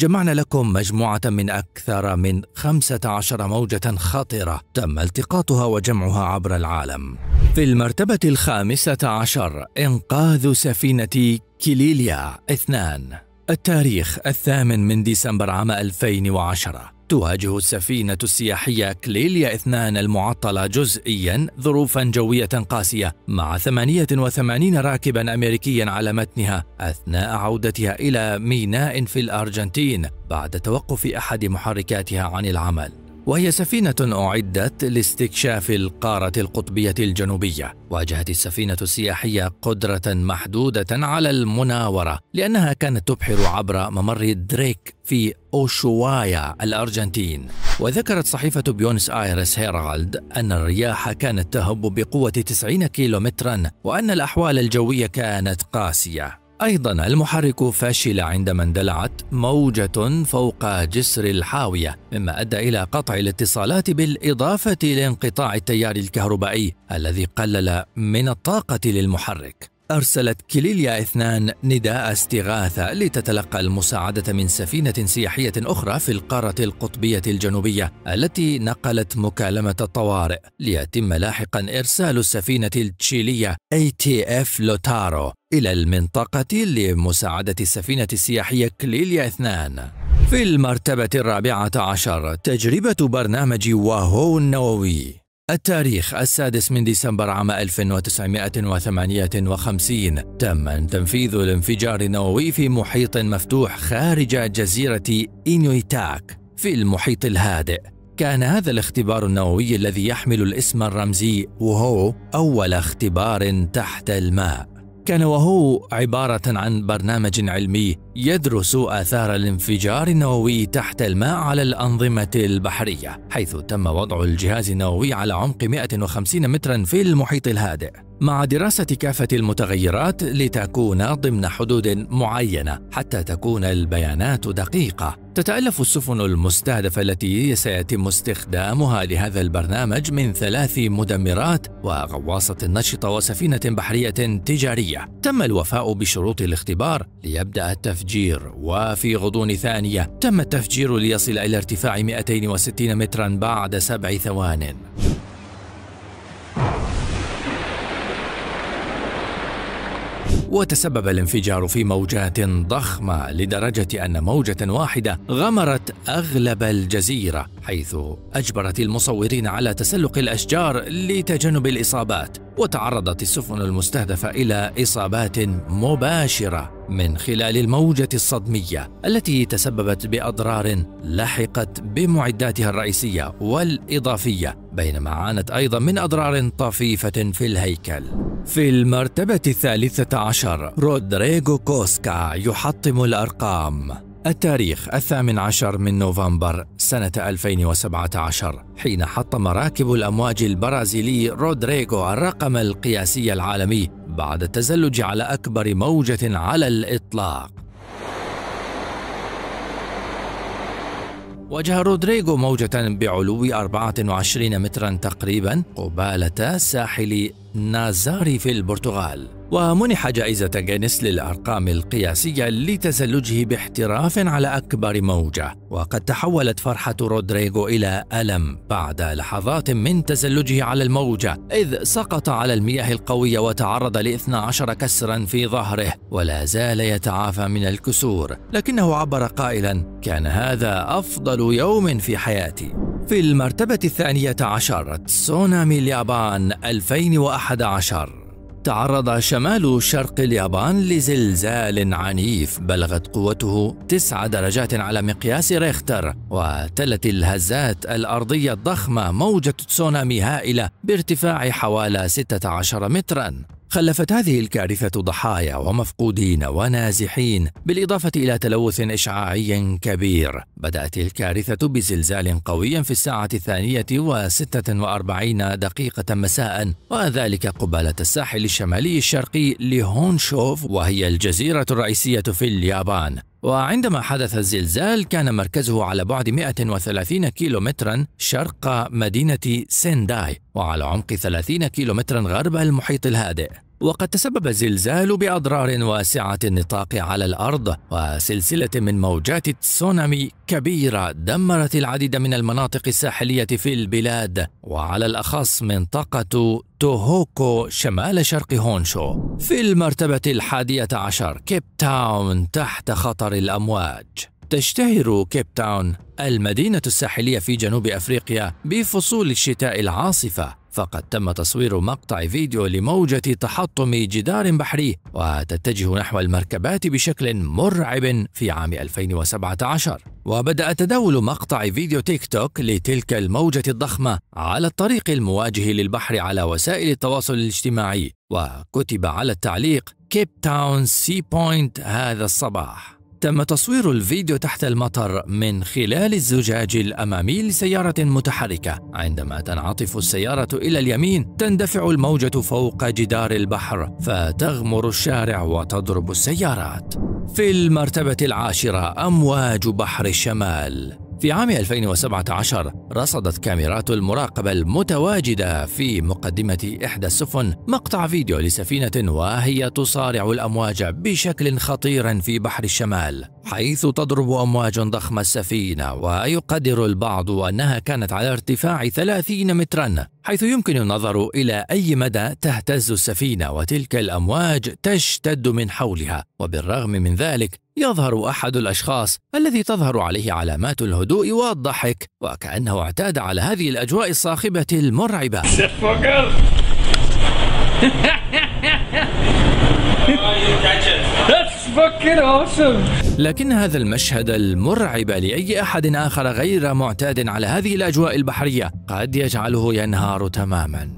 جمعنا لكم مجموعة من أكثر من 15 موجة خطرة تم التقاطها وجمعها عبر العالم. في المرتبة الخامسة عشر إنقاذ سفينة كيليليا اثنان التاريخ الثامن من ديسمبر عام 2010 تواجه السفينة السياحية كليليا اثنان المعطلة جزئيا ظروفا جوية قاسية مع 88 راكبا أمريكيا على متنها أثناء عودتها إلى ميناء في الأرجنتين بعد توقف أحد محركاتها عن العمل وهي سفينة أعدت لاستكشاف القارة القطبية الجنوبية. واجهت السفينة السياحية قدرة محدودة على المناورة لأنها كانت تبحر عبر ممر دريك في أوشوايا الأرجنتين. وذكرت صحيفة بيونس آيرس هيرالد أن الرياح كانت تهب بقوة 90 كيلومترا وأن الأحوال الجوية كانت قاسية. أيضا المحرك فشل عندما اندلعت موجة فوق جسر الحاوية مما أدى إلى قطع الاتصالات بالإضافة لانقطاع التيار الكهربائي الذي قلل من الطاقة للمحرك أرسلت كليليا اثنان نداء استغاثة لتتلقى المساعدة من سفينة سياحية أخرى في القارة القطبية الجنوبية التي نقلت مكالمة الطوارئ ليتم لاحقا إرسال السفينة التشيلية ATF لوتارو إلى المنطقة لمساعدة السفينة السياحية كليليا اثنان في المرتبة الرابعة عشر تجربة برنامج واهو النووي التاريخ السادس من ديسمبر عام 1958 تم تنفيذ الانفجار النووي في محيط مفتوح خارج جزيرة إينويتاك في المحيط الهادئ كان هذا الاختبار النووي الذي يحمل الاسم الرمزي وهو أول اختبار تحت الماء كان وهو عبارة عن برنامج علمي يدرس آثار الانفجار النووي تحت الماء على الأنظمة البحرية، حيث تم وضع الجهاز النووي على عمق 150 مترا في المحيط الهادئ. مع دراسة كافة المتغيرات لتكون ضمن حدود معينة حتى تكون البيانات دقيقة، تتألف السفن المستهدفة التي سيتم استخدامها لهذا البرنامج من ثلاث مدمرات وغواصة نشطة وسفينة بحرية تجارية. تم الوفاء بشروط الاختبار ليبدأ التفجير، وفي غضون ثانية تم التفجير ليصل إلى ارتفاع 260 مترا بعد سبع ثوان. وتسبب الانفجار في موجات ضخمة لدرجة أن موجة واحدة غمرت أغلب الجزيرة حيث أجبرت المصورين على تسلق الأشجار لتجنب الإصابات وتعرضت السفن المستهدفة إلى إصابات مباشرة من خلال الموجة الصدمية التي تسببت بأضرار لحقت بمعداتها الرئيسية والإضافية بينما عانت أيضا من أضرار طفيفة في الهيكل في المرتبة الثالثة عشر رودريغو كوسكا يحطم الأرقام التاريخ الثامن عشر من نوفمبر سنة 2017 حين حطم راكب الأمواج البرازيلي رودريغو الرقم القياسي العالمي بعد التزلج على أكبر موجة على الإطلاق واجه رودريغو موجة بعلو 24 مترا تقريبا قبالة ساحل نازاري في البرتغال ومنح جائزة غينيس للأرقام القياسية لتزلجه باحتراف على أكبر موجة وقد تحولت فرحة رودريغو إلى ألم بعد لحظات من تزلجه على الموجة إذ سقط على المياه القوية وتعرض ل 12 كسرا في ظهره ولا زال يتعافى من الكسور لكنه عبر قائلا كان هذا أفضل يوم في حياتي في المرتبة الثانية عشر تسونامي اليابان 2011 تعرض شمال شرق اليابان لزلزال عنيف بلغت قوته تسع درجات على مقياس ريختر وتلت الهزات الأرضية الضخمة موجة تسونامي هائلة بارتفاع حوالي 16 مترا خلفت هذه الكارثة ضحايا ومفقودين ونازحين بالإضافة إلى تلوث إشعاعي كبير بدأت الكارثة بزلزال قوي في الساعة الثانية وستة وأربعين دقيقة مساء وذلك قبالة الساحل الشمالي الشرقي لهونشوف وهي الجزيرة الرئيسية في اليابان وعندما حدث الزلزال كان مركزه على بعد 130 كيلومترا شرق مدينة سينداي وعلى عمق 30 كيلومترا غرب المحيط الهادئ وقد تسبب الزلزال بأضرار واسعة النطاق على الأرض وسلسلة من موجات تسونامي كبيرة دمرت العديد من المناطق الساحلية في البلاد وعلى الأخص منطقة توهوكو شمال شرق هونشو في المرتبة الحادية عشر كيب تاون تحت خطر الأمواج تشتهر كيب تاون المدينة الساحلية في جنوب أفريقيا بفصول الشتاء العاصفة فقد تم تصوير مقطع فيديو لموجة تحطم جدار بحري وتتجه نحو المركبات بشكل مرعب في عام 2017 وبدأ تداول مقطع فيديو تيك توك لتلك الموجة الضخمة على الطريق المواجه للبحر على وسائل التواصل الاجتماعي وكتب على التعليق كيب تاون سي بوينت هذا الصباح تم تصوير الفيديو تحت المطر من خلال الزجاج الأمامي لسيارة متحركة عندما تنعطف السيارة إلى اليمين تندفع الموجة فوق جدار البحر فتغمر الشارع وتضرب السيارات في المرتبة العاشرة أمواج بحر الشمال في عام 2017 رصدت كاميرات المراقبة المتواجدة في مقدمة إحدى السفن مقطع فيديو لسفينة وهي تصارع الأمواج بشكل خطير في بحر الشمال حيث تضرب أمواج ضخمة السفينة ويقدر البعض أنها كانت على ارتفاع 30 مترا حيث يمكن النظر إلى أي مدى تهتز السفينة وتلك الأمواج تشتد من حولها وبالرغم من ذلك يظهر أحد الأشخاص الذي تظهر عليه علامات الهدوء والضحك وكأنه واعتاد على هذه الأجواء الصاخبة المرعبة لكن هذا المشهد المرعب لأي أحد آخر غير معتاد على هذه الأجواء البحرية قد يجعله ينهار تماما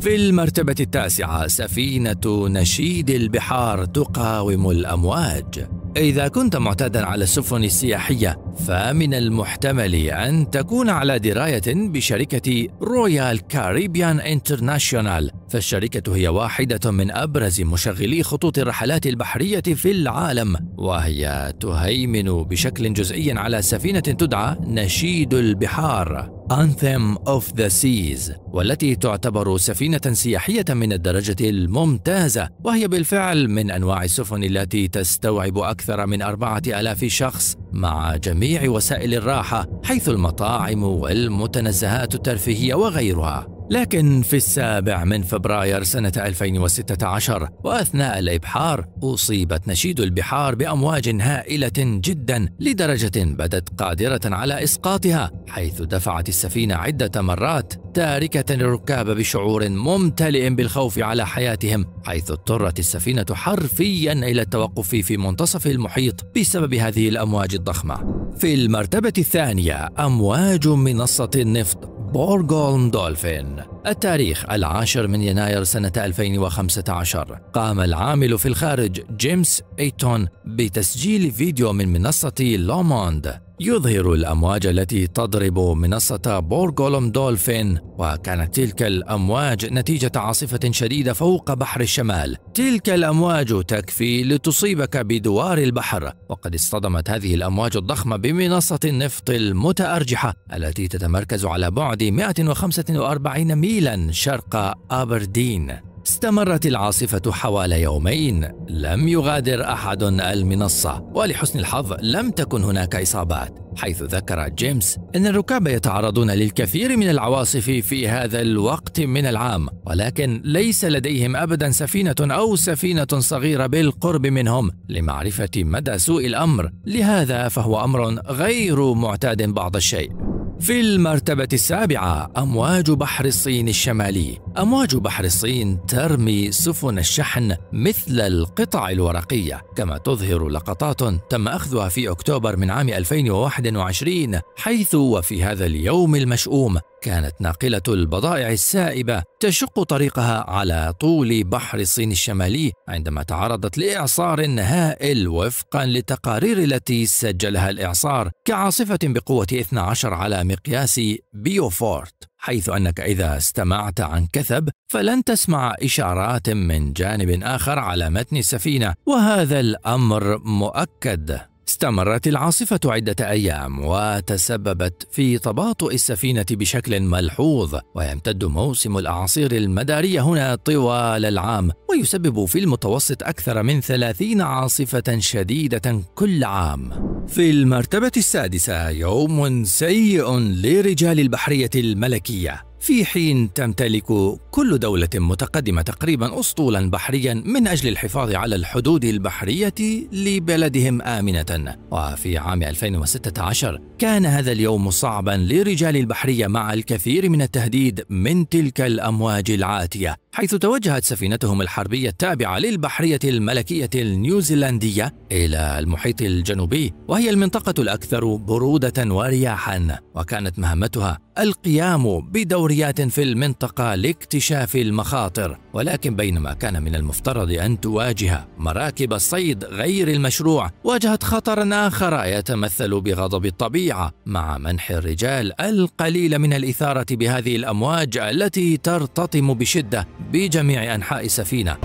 في المرتبة التاسعة سفينة نشيد البحار تقاوم الأمواج إذا كنت معتادا على السفن السياحية فمن المحتمل أن تكون على دراية بشركة رويال كاريبيان انترناشيونال فالشركة هي واحدة من أبرز مشغلي خطوط الرحلات البحرية في العالم وهي تهيمن بشكل جزئي على سفينة تدعى نشيد البحار أنثيم أوف ذا سيز والتي تعتبر سفينة سياحية من الدرجة الممتازة وهي بالفعل من أنواع السفن التي تستوعب أكثر من أربعة ألاف شخص مع جميع وسائل الراحة حيث المطاعم والمتنزهات الترفيهية وغيرها لكن في السابع من فبراير سنة 2016 وأثناء الإبحار أصيبت نشيد البحار بأمواج هائلة جدا لدرجة بدت قادرة على إسقاطها حيث دفعت السفينة عدة مرات تاركة الركاب بشعور ممتلئ بالخوف على حياتهم حيث اضطرت السفينة حرفيا إلى التوقف في منتصف المحيط بسبب هذه الأمواج الضخمة في المرتبة الثانية أمواج منصة النفط Borgolm Dolphin التاريخ العاشر من يناير سنة 2015 قام العامل في الخارج جيمس ايتون بتسجيل فيديو من منصة لوموند يظهر الأمواج التي تضرب منصة بورغولم دولفين وكانت تلك الأمواج نتيجة عاصفة شديدة فوق بحر الشمال تلك الأمواج تكفي لتصيبك بدوار البحر وقد اصطدمت هذه الأمواج الضخمة بمنصة النفط المتأرجحة التي تتمركز على بعد 145 ميل قليلا شرق أبردين استمرت العاصفة حوالي يومين لم يغادر أحد المنصة ولحسن الحظ لم تكن هناك إصابات حيث ذكر جيمس أن الركاب يتعرضون للكثير من العواصف في هذا الوقت من العام ولكن ليس لديهم أبدا سفينة أو سفينة صغيرة بالقرب منهم لمعرفة مدى سوء الأمر لهذا فهو أمر غير معتاد بعض الشيء في المرتبة السابعة أمواج بحر الصين الشمالي أمواج بحر الصين ترمي سفن الشحن مثل القطع الورقية كما تظهر لقطات تم أخذها في أكتوبر من عام 2021 حيث وفي هذا اليوم المشؤوم كانت ناقلة البضائع السائبة تشق طريقها على طول بحر الصين الشمالي عندما تعرضت لإعصار هائل وفقا للتقارير التي سجلها الإعصار كعاصفة بقوة 12 على مقياس بيوفورت حيث أنك إذا استمعت عن كثب فلن تسمع إشارات من جانب آخر على متن السفينة وهذا الأمر مؤكد استمرت العاصفة عدة أيام وتسببت في تباطؤ السفينة بشكل ملحوظ ويمتد موسم الأعاصير المدارية هنا طوال العام ويسبب في المتوسط أكثر من ثلاثين عاصفة شديدة كل عام في المرتبة السادسة يوم سيء لرجال البحرية الملكية في حين تمتلك كل دولة متقدمة تقريبا أسطولا بحريا من أجل الحفاظ على الحدود البحرية لبلدهم آمنة وفي عام 2016 كان هذا اليوم صعبا لرجال البحرية مع الكثير من التهديد من تلك الأمواج العاتية حيث توجهت سفينتهم الحربية التابعة للبحرية الملكية النيوزيلندية إلى المحيط الجنوبي وهي المنطقة الأكثر برودة ورياحا وكانت مهمتها القيام بدوريات في المنطقة لاكتشاف المخاطر، ولكن بينما كان من المفترض أن تواجه مراكب الصيد غير المشروع، واجهت خطرا آخر يتمثل بغضب الطبيعة مع منح الرجال القليل من الإثارة بهذه الأمواج التي ترتطم بشدة بجميع أنحاء السفينة.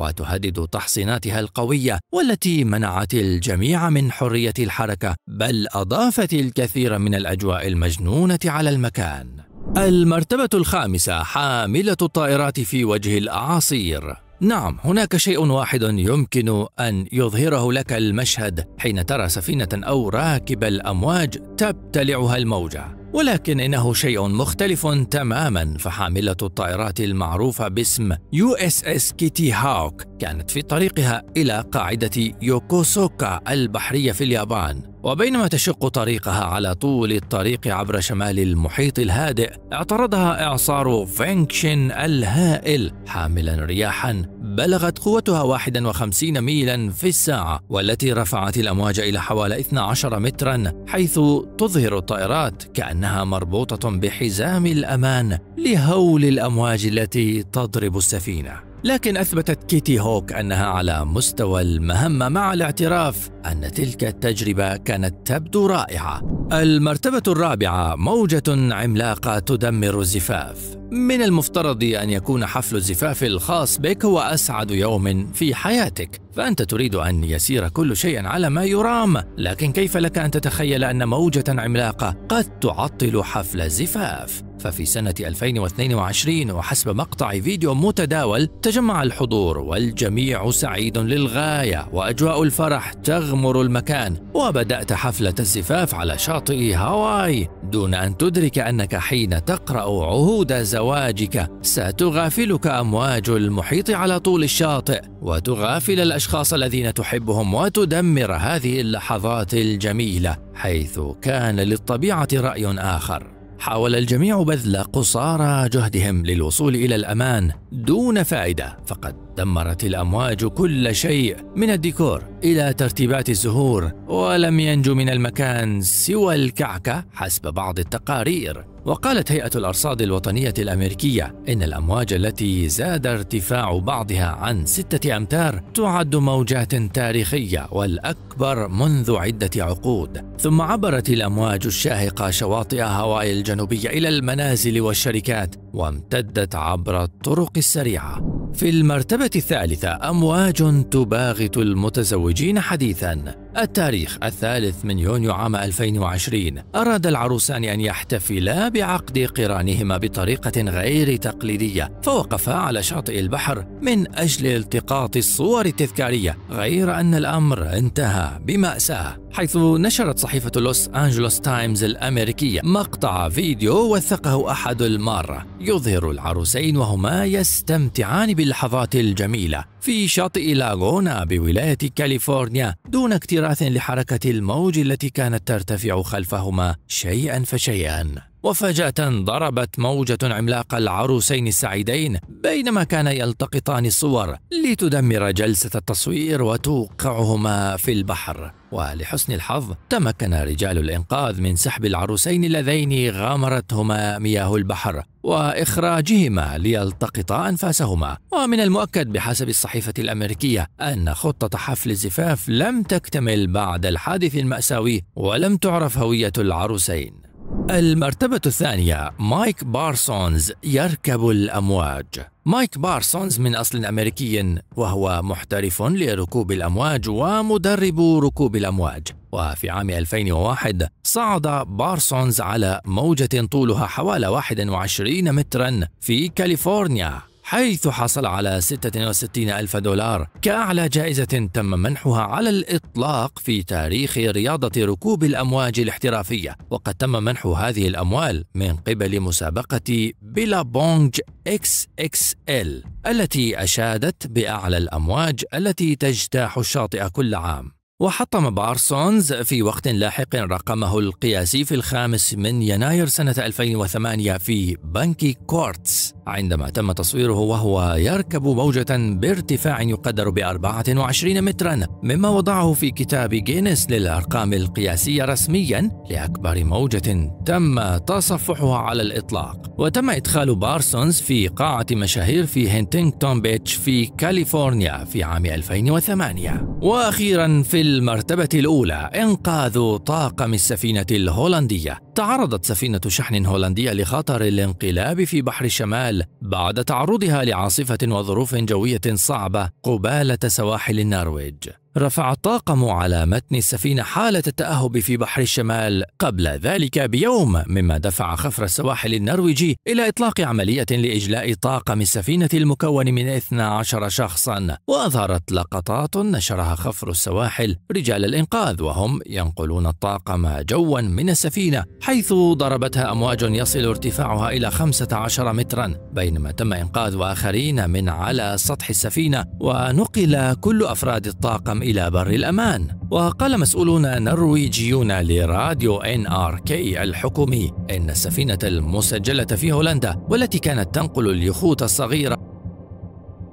وتهدد تحصيناتها القويه والتي منعت الجميع من حريه الحركه بل اضافت الكثير من الاجواء المجنونه على المكان المرتبه الخامسه حامله الطائرات في وجه الاعاصير نعم هناك شيء واحد يمكن ان يظهره لك المشهد حين ترى سفينه او راكب الامواج تبتلعها الموجه ولكن إنه شيء مختلف تماما فحاملة الطائرات المعروفة باسم يو اس اس كيتي هاوك كانت في طريقها إلى قاعدة يوكوسوكا البحرية في اليابان وبينما تشق طريقها على طول الطريق عبر شمال المحيط الهادئ اعترضها إعصار فينكشن الهائل حاملا رياحا بلغت قوتها 51 ميلا في الساعة والتي رفعت الأمواج إلى حوالي 12 مترا حيث تظهر الطائرات كأنها مربوطة بحزام الأمان لهول الأمواج التي تضرب السفينة لكن أثبتت كيتي هوك أنها على مستوى المهمة مع الاعتراف أن تلك التجربة كانت تبدو رائعة. المرتبة الرابعة موجة عملاقة تدمر الزفاف. من المفترض أن يكون حفل الزفاف الخاص بك هو أسعد يوم في حياتك، فأنت تريد أن يسير كل شيء على ما يرام، لكن كيف لك أن تتخيل أن موجة عملاقة قد تعطل حفل الزفاف؟ ففي سنة 2022 وحسب مقطع فيديو متداول تجمع الحضور والجميع سعيد للغاية وأجواء الفرح تغمر المكان وبدأت حفلة الزفاف على شاطئ هاواي دون أن تدرك أنك حين تقرأ عهود زواجك ستغافلك أمواج المحيط على طول الشاطئ وتغافل الأشخاص الذين تحبهم وتدمر هذه اللحظات الجميلة حيث كان للطبيعة رأي آخر حاول الجميع بذل قصارى جهدهم للوصول الى الامان دون فائده فقد دمرت الامواج كل شيء من الديكور الى ترتيبات الزهور ولم ينجو من المكان سوى الكعكه حسب بعض التقارير وقالت هيئة الأرصاد الوطنية الأمريكية إن الأمواج التي زاد ارتفاع بعضها عن ستة أمتار تعد موجات تاريخية والأكبر منذ عدة عقود ثم عبرت الأمواج الشاهقة شواطئ هاواي الجنوبية إلى المنازل والشركات وامتدت عبر الطرق السريعة في المرتبة الثالثة أمواج تباغت المتزوجين حديثا التاريخ الثالث من يونيو عام 2020 أراد العروسان أن يحتفلا بعقد قرانهما بطريقة غير تقليدية فوقفا على شاطئ البحر من أجل التقاط الصور التذكارية غير أن الأمر انتهى بمأساة حيث نشرت صحيفة لوس أنجلوس تايمز الأمريكية مقطع فيديو وثقه أحد المارة يظهر العروسين وهما يستمتعان باللحظات الجميلة في شاطئ لاغونا بولاية كاليفورنيا دون اكتراث لحركة الموج التي كانت ترتفع خلفهما شيئا فشيئا وفجأة ضربت موجة عملاق العروسين السعيدين بينما كانا يلتقطان الصور لتدمر جلسة التصوير وتوقعهما في البحر ولحسن الحظ تمكن رجال الإنقاذ من سحب العروسين اللذين غامرتهما مياه البحر وإخراجهما ليلتقطا أنفاسهما ومن المؤكد بحسب الصحيفة الأمريكية أن خطة حفل الزفاف لم تكتمل بعد الحادث المأساوي ولم تعرف هوية العروسين المرتبة الثانية مايك بارسونز يركب الأمواج مايك بارسونز من أصل أمريكي وهو محترف لركوب الأمواج ومدرب ركوب الأمواج وفي عام 2001 صعد بارسونز على موجة طولها حوالي 21 مترا في كاليفورنيا حيث حصل على 66 ألف دولار كأعلى جائزة تم منحها على الإطلاق في تاريخ رياضة ركوب الأمواج الاحترافية وقد تم منح هذه الأموال من قبل مسابقة بيلا بونج إكس إكس إل التي أشادت بأعلى الأمواج التي تجتاح الشاطئ كل عام وحطم بارسونز في وقت لاحق رقمه القياسي في الخامس من يناير سنة 2008 في بنكي كورتس عندما تم تصويره وهو يركب موجة بارتفاع يقدر ب 24 مترا مما وضعه في كتاب جينيس للأرقام القياسية رسميا لأكبر موجة تم تصفحها على الإطلاق وتم إدخال بارسونز في قاعة مشاهير في هنتينغتون بيتش في كاليفورنيا في عام 2008 وأخيرا في المرتبة الأولى إنقاذ طاقم السفينة الهولندية تعرضت سفينة شحن هولندية لخطر الانقلاب في بحر الشمال بعد تعرضها لعاصفة وظروف جوية صعبة قبالة سواحل النرويج. رفع الطاقم على متن السفينة حالة التأهب في بحر الشمال قبل ذلك بيوم مما دفع خفر السواحل النرويجي إلى إطلاق عملية لإجلاء طاقم السفينة المكون من 12 شخصا وأظهرت لقطات نشرها خفر السواحل رجال الإنقاذ وهم ينقلون الطاقم جوا من السفينة حيث ضربتها أمواج يصل ارتفاعها إلى 15 مترا بينما تم إنقاذ آخرين من على سطح السفينة ونقل كل أفراد الطاقم إلى بر الأمان وقال مسؤولون نرويجيون لراديو ان ار كي الحكومي ان السفينه المسجله في هولندا والتي كانت تنقل اليخوت الصغيره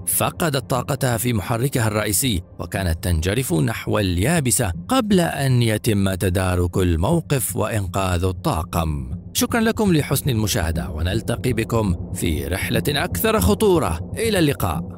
فقدت طاقتها في محركها الرئيسي وكانت تنجرف نحو اليابسه قبل ان يتم تدارك الموقف وانقاذ الطاقم شكرا لكم لحسن المشاهده ونلتقي بكم في رحله اكثر خطوره الى اللقاء